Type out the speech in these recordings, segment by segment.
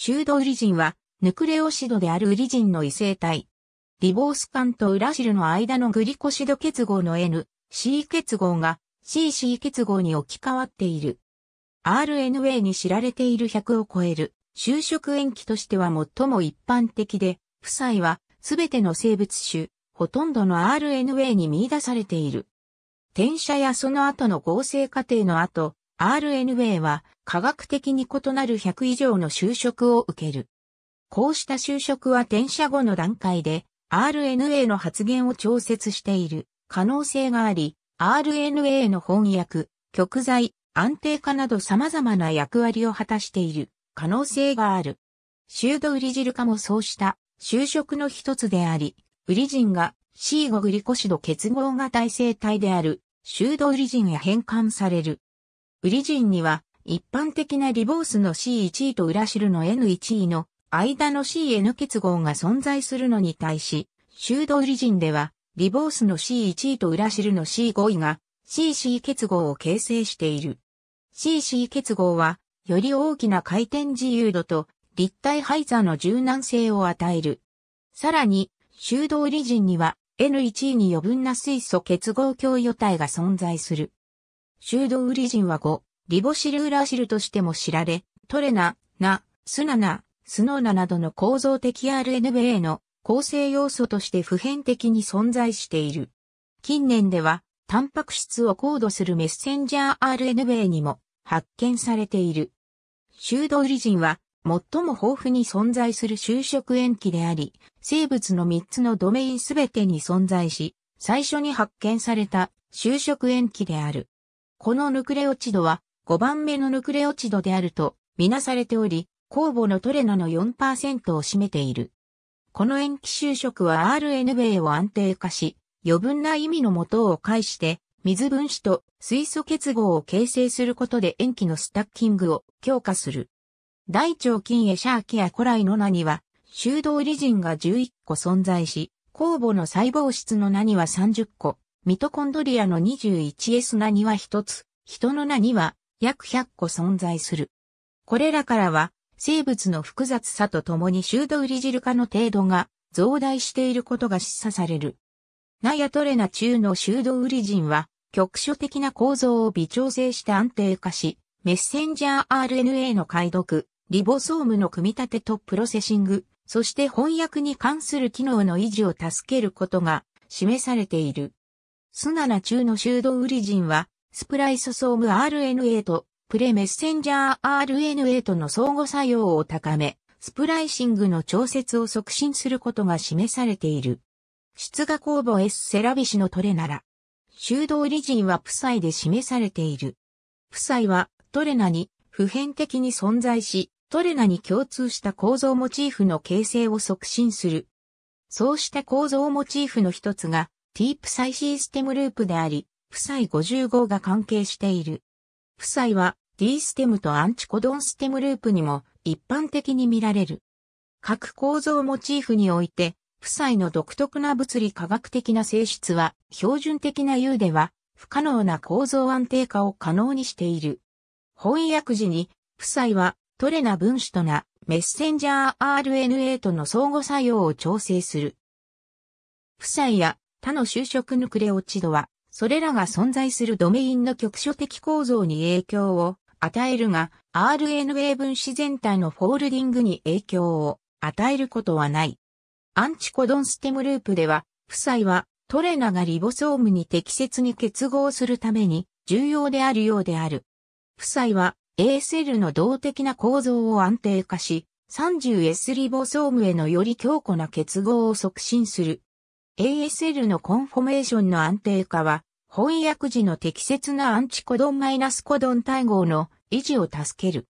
シュードウリジンは、ヌクレオシドであるウリジンの異性体。リボース間とウラシルの間のグリコシド結合の N、C 結合が CC 結合に置き換わっている。RNA に知られている100を超える、就職塩基としては最も一般的で、夫妻はすべての生物種、ほとんどの RNA に見出されている。転写やその後の合成過程の後、RNA は科学的に異なる100以上の就職を受ける。こうした就職は転写後の段階で RNA の発現を調節している可能性があり、RNA の翻訳、極材、安定化など様々な役割を果たしている可能性がある。シュードウリジル化もそうした就職の一つであり、ウリジンが C5 グリコシド結合型異性体であるシュードウリジンへ変換される。ウリジンには、一般的なリボースの C1 位と裏ルの N1 位の間の CN 結合が存在するのに対し、シュードウリジンでは、リボースの C1 位と裏ルの C5 位が CC 結合を形成している。CC 結合は、より大きな回転自由度と立体配座の柔軟性を与える。さらに、シュードウリジンには N1 位に余分な水素結合共与体が存在する。修道ウリジンは5、リボシルーラシルとしても知られ、トレナ、ナ、スナナ、スノーナなどの構造的 RNA の構成要素として普遍的に存在している。近年では、タンパク質をコードするメッセンジャー RNA にも発見されている。修道ジンは、最も豊富に存在する就職塩基であり、生物の3つのドメインすべてに存在し、最初に発見された就職塩基である。このヌクレオチドは5番目のヌクレオチドであるとみなされており、酵母のトレナの4%を占めている。この塩基就職は RN 米を安定化し、余分な意味の元を介して、水分子と水素結合を形成することで塩基のスタッキングを強化する。大腸菌エシャーキア古来の名には、修道理人が11個存在し、酵母の細胞質の名には30個、ミトコンドリアの 21S なには1つ、人のなには約100個存在する。これらからは、生物の複雑さとともにシュードウリジル化の程度が増大していることが示唆される。ナヤトレナ中のシュードウリジンは、局所的な構造を微調整して安定化し、メッセンジャー RNA の解読、リボソームの組み立てとプロセシング、そして翻訳に関する機能の維持を助けることが示されている。スナナ中の修道ウリジンは、スプライソソーム RNA とプレメッセンジャー RNA との相互作用を高め、スプライシングの調節を促進することが示されている。出荷酵母 S セラビシのトレなら、修道ジ人はプサイで示されている。プサイはトレナに普遍的に存在し、トレナに共通した構造モチーフの形成を促進する。そうした構造モチーフの一つが、ティープサイシステムループであり、プサイ55が関係している。プサイは D ステムとアンチコドンステムループにも一般的に見られる。各構造モチーフにおいて、負債の独特な物理科学的な性質は、標準的な U では、不可能な構造安定化を可能にしている。翻訳時に、負債は、トレナ分子とな、メッセンジャー RNA との相互作用を調整する。負債や他の就職ヌクレオチドは、それらが存在するドメインの局所的構造に影響を与えるが、RNA 分子全体のフォールディングに影響を与えることはない。アンチコドンステムループでは、夫妻はトレナがリボソームに適切に結合するために重要であるようである。夫妻は A s l の動的な構造を安定化し、30S リボソームへのより強固な結合を促進する ASL のコンフォメーションの安定化は、翻訳時の適切なアンチコドンマイナスコドン対合の維持を助ける。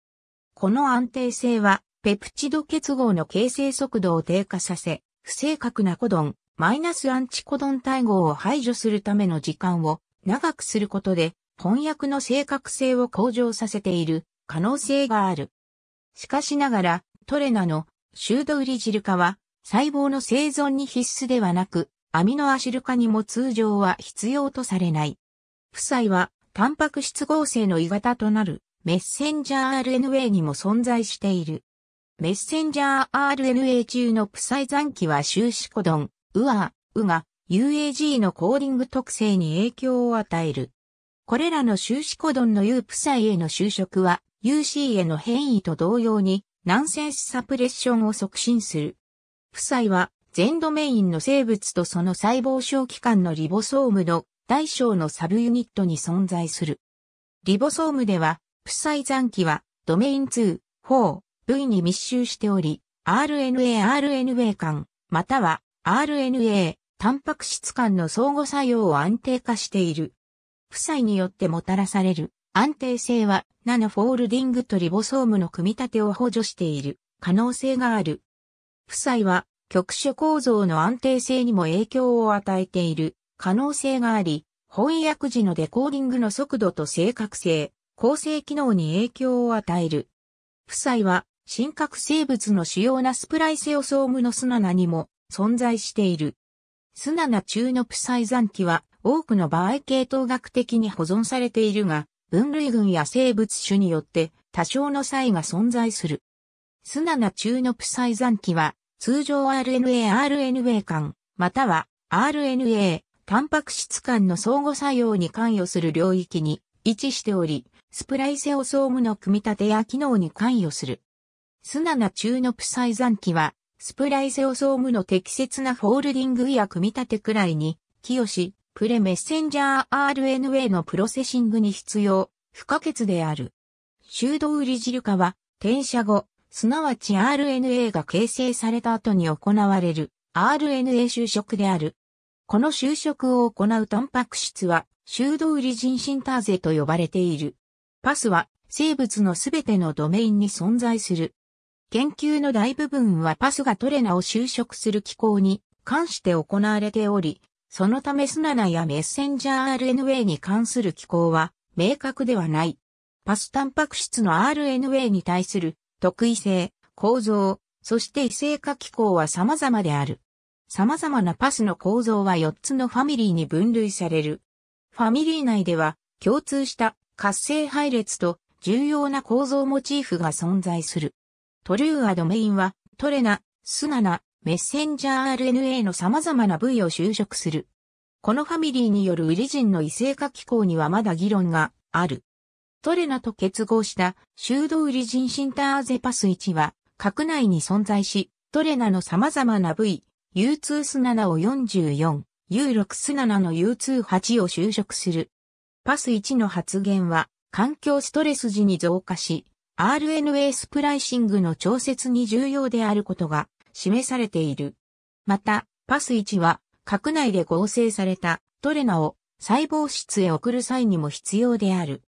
この安定性は、ペプチド結合の形成速度を低下させ、不正確なコドン、マイナスアンチコドン対合を排除するための時間を長くすることで、翻訳の正確性を向上させている可能性がある。しかしながら、トレナのシュードウリジル化は、細胞の生存に必須ではなく、アミノアシル化にも通常は必要とされない。負債は、タンパク質合成の鋳型となる、メッセンジャー RNA にも存在している。メッセンジャー RNA 中の負債残機は終止コドン、ウアー、ウが UAG のコーディング特性に影響を与える。これらの終止コドンの U 負債への就職は UC への変異と同様にナンセンスサプレッションを促進する。負債は全ドメインの生物とその細胞小器官のリボソームの大小のサブユニットに存在する。リボソームでは、プサイ残機はドメイン2、4、V に密集しており、RNA、RNA 間、または RNA、タンパク質間の相互作用を安定化している。負債によってもたらされる安定性はナノフォールディングとリボソームの組み立てを補助している可能性がある。負債は局所構造の安定性にも影響を与えている可能性があり、翻訳時のデコーディングの速度と正確性、構成機能に影響を与える。負債は、真核生物の主要なスプライセオソームのスナナにも存在している。スナナ中のサイ残機は、多くの場合系統学的に保存されているが、分類群や生物種によって多少の差異が存在する。スナナ中のサイ残機は、通常 RNA-RNA 間、または RNA、タンパク質間の相互作用に関与する領域に位置しており、スプライセオソームの組み立てや機能に関与する。スナナ中のプサイザンは、スプライセオソームの適切なフォールディングや組み立てくらいに、寄与し、プレメッセンジャー RNA のプロセッシングに必要、不可欠である。修道ウリジル化は、転写後、すなわち RNA が形成された後に行われる RNA 就職である。この就職を行うタンパク質は、修道理人シンターゼと呼ばれている。パスは、生物のすべてのドメインに存在する。研究の大部分はパスがトレナを就職する機構に関して行われており、そのためスナナやメッセンジャー RNA に関する機構は明確ではない。パスタンパク質の RNA に対する特異性、構造、そして異性化機構は様々である。様々なパスの構造は4つのファミリーに分類される。ファミリー内では共通した活性配列と重要な構造モチーフが存在する。トルーアドメインはトレナ、スナナ、メッセンジャー RNA の様々な部位を就職する。このファミリーによるウリジンの異性化機構にはまだ議論がある。トレナと結合した修道理人シンターゼパス1は、核内に存在し、トレナの様々な部位、U2 ス7を44、U6 ス7の U28 を就職する。パス1の発現は、環境ストレス時に増加し、RNA スプライシングの調節に重要であることが示されている。また、パス1は、核内で合成されたトレナを細胞質へ送る際にも必要である。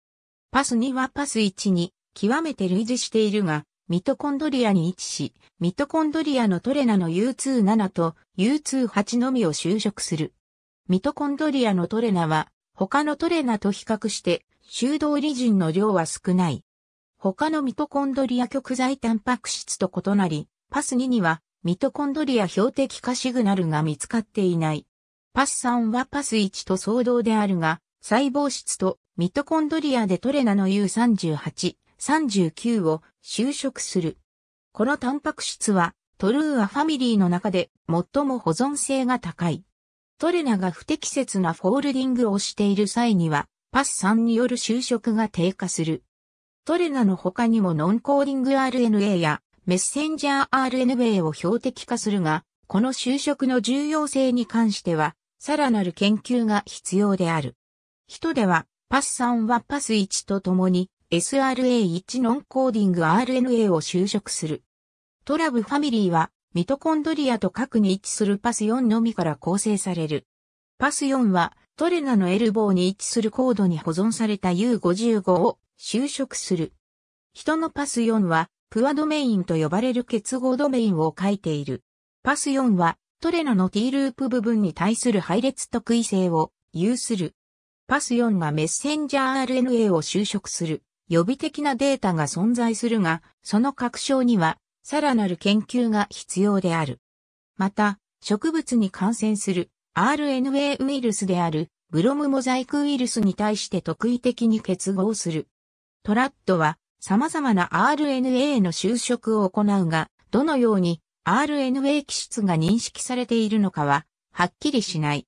パス2はパス1に極めて類似しているが、ミトコンドリアに位置し、ミトコンドリアのトレナの U27 と U28 のみを就職する。ミトコンドリアのトレナは、他のトレナと比較して、修道理人の量は少ない。他のミトコンドリア極材タンパク質と異なり、パス2には、ミトコンドリア標的化シグナルが見つかっていない。パス3はパス1と相同であるが、細胞質とミトコンドリアでトレナの U38、39を就職する。このタンパク質はトルーアファミリーの中で最も保存性が高い。トレナが不適切なフォールディングをしている際には、パス3による就職が低下する。トレナの他にもノンコーディング RNA やメッセンジャー RNA を標的化するが、この就職の重要性に関しては、さらなる研究が必要である。人では、パス3はパス1とともに SRA1 ノンコーディング RNA を修飾する。トラブファミリーはミトコンドリアと核に位置するパス4のみから構成される。パス4はトレナのエルボーに位置するコードに保存された U55 を修飾する。人のパス4はプアドメインと呼ばれる結合ドメインを書いている。パス4はトレナの T ループ部分に対する配列特異性を有する。パス4はメッセンジャー RNA を就職する予備的なデータが存在するが、その確証にはさらなる研究が必要である。また、植物に感染する RNA ウイルスであるブロムモザイクウイルスに対して特異的に結合する。トラットは様々な RNA の就職を行うが、どのように RNA 基質が認識されているのかは、はっきりしない。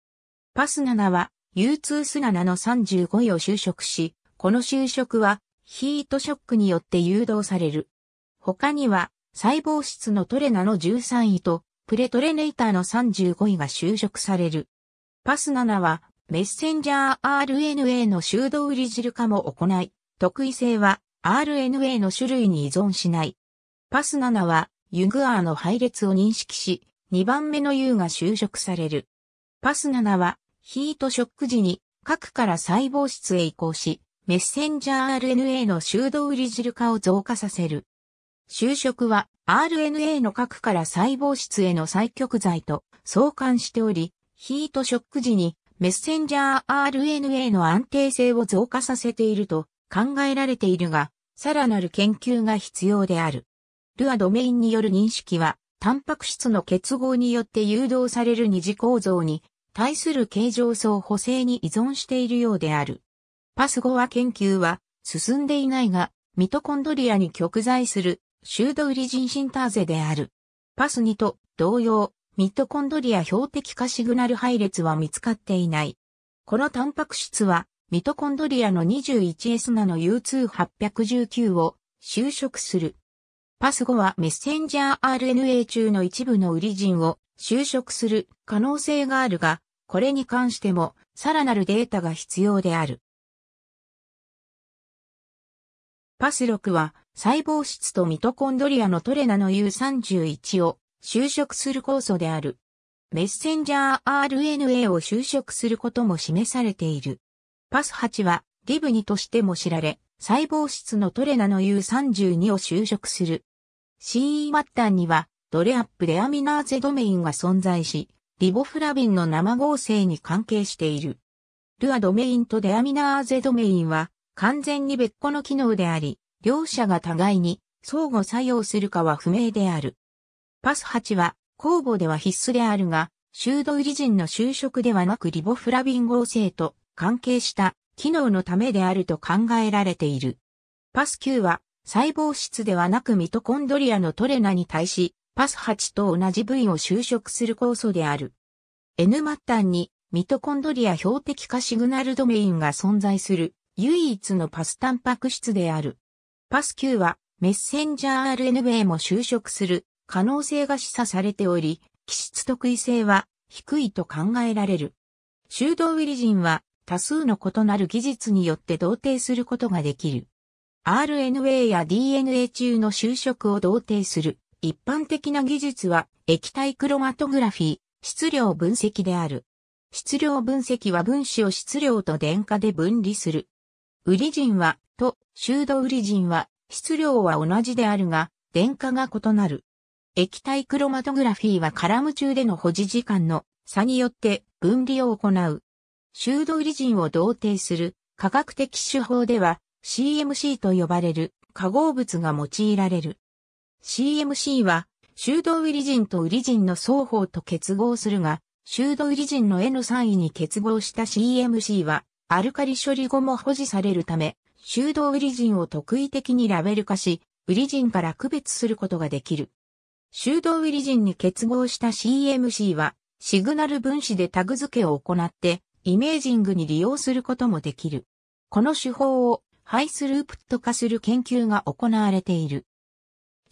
パス7は U2 スナナの35位を就職し、この就職はヒートショックによって誘導される。他には細胞質のトレナの13位とプレトレネイターの35位が就職される。パス7はメッセンジャー RNA の修道リジル化も行い、特異性は RNA の種類に依存しない。パス7はユグアーの配列を認識し、2番目の U が就職される。パス7はヒートショック時に核から細胞質へ移行し、メッセンジャー RNA の修道リジル化を増加させる。就職は RNA の核から細胞質への再極剤と相関しており、ヒートショック時にメッセンジャー RNA の安定性を増加させていると考えられているが、さらなる研究が必要である。ルアドメインによる認識は、タンパク質の結合によって誘導される二次構造に対する形状層補正に依存しているようである。パスゴア研究は進んでいないが、ミトコンドリアに極在するシュードウリジンシンターゼである。パス2と同様、ミトコンドリア標的化シグナル配列は見つかっていない。このタンパク質は、ミトコンドリアの 21S ナの U2819 を就職する。パス後はメッセンジャー RNA 中の一部のウリジンを就職する可能性があるが、これに関しても、さらなるデータが必要である。パス6は、細胞質とミトコンドリアのトレナの U31 を就職する酵素である。メッセンジャー RNA を就職することも示されている。パス8は、リブニとしても知られ、細胞質のトレナの U32 を就職する。CE 末端には、ドレアップでアミナーゼドメインが存在し、リボフラビンの生合成に関係している。ルアドメインとデアミナーゼドメインは完全に別個の機能であり、両者が互いに相互作用するかは不明である。パス8は公母では必須であるが、修道理人の就職ではなくリボフラビン合成と関係した機能のためであると考えられている。パス9は細胞質ではなくミトコンドリアのトレナに対しパス8と同じ部位を修飾する酵素である。N 末端にミトコンドリア標的化シグナルドメインが存在する唯一のパスタンパク質である。パス9はメッセンジャー RNA も修飾する可能性が示唆されており、気質特異性は低いと考えられる。修道ウィリジンは多数の異なる技術によって同定することができる。RNA や DNA 中の修飾を同定する。一般的な技術は液体クロマトグラフィー、質量分析である。質量分析は分子を質量と電荷で分離する。ウリジンは、と、修道ウリジンは、質量は同じであるが、電荷が異なる。液体クロマトグラフィーはカラム中での保持時間の差によって分離を行う。修道ウリジンを同定する科学的手法では CMC と呼ばれる化合物が用いられる。CMC は、修道売り人と売り人の双方と結合するが、修道売り人の N3 位に結合した CMC は、アルカリ処理後も保持されるため、修道売り人を特異的にラベル化し、売り人から区別することができる。修道売り人に結合した CMC は、シグナル分子でタグ付けを行って、イメージングに利用することもできる。この手法を、ハイスループット化する研究が行われている。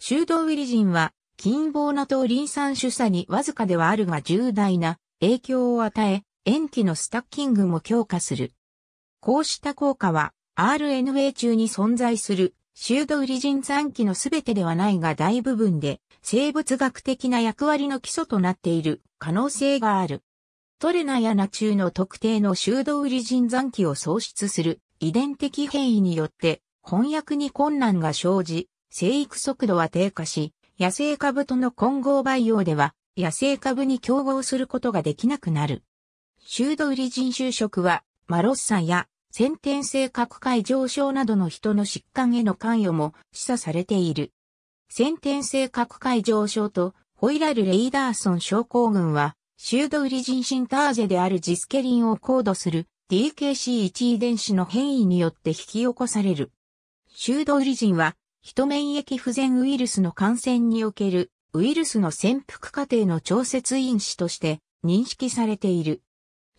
修道ウィリ人は、金棒なとン酸主査にわずかではあるが重大な影響を与え、塩基のスタッキングも強化する。こうした効果は、RNA 中に存在する、修道ウリ人残基のすべてではないが大部分で、生物学的な役割の基礎となっている可能性がある。トレナやナ中の特定の修道ウリ人残機を喪失する遺伝的変異によって翻訳に困難が生じ、生育速度は低下し、野生株との混合培養では、野生株に競合することができなくなる。修道理人種食は、マロッサや先天性核界上昇などの人の疾患への関与も示唆されている。先天性核界上昇とホイラル・レイダーソン症候群は、修道理人シンターゼであるジスケリンを高度する DKC1 遺伝子の変異によって引き起こされる。修道理人は人免疫不全ウイルスの感染におけるウイルスの潜伏過程の調節因子として認識されている。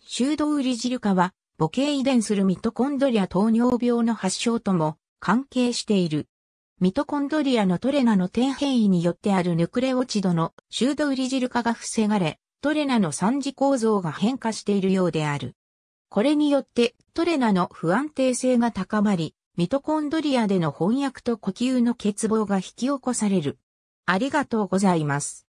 シュードウリジル化は母系遺伝するミトコンドリア糖尿病の発症とも関係している。ミトコンドリアのトレナの低変異によってあるヌクレオチドのシュードウリジル化が防がれ、トレナの三次構造が変化しているようである。これによってトレナの不安定性が高まり、ミトコンドリアでの翻訳と呼吸の欠乏が引き起こされる。ありがとうございます。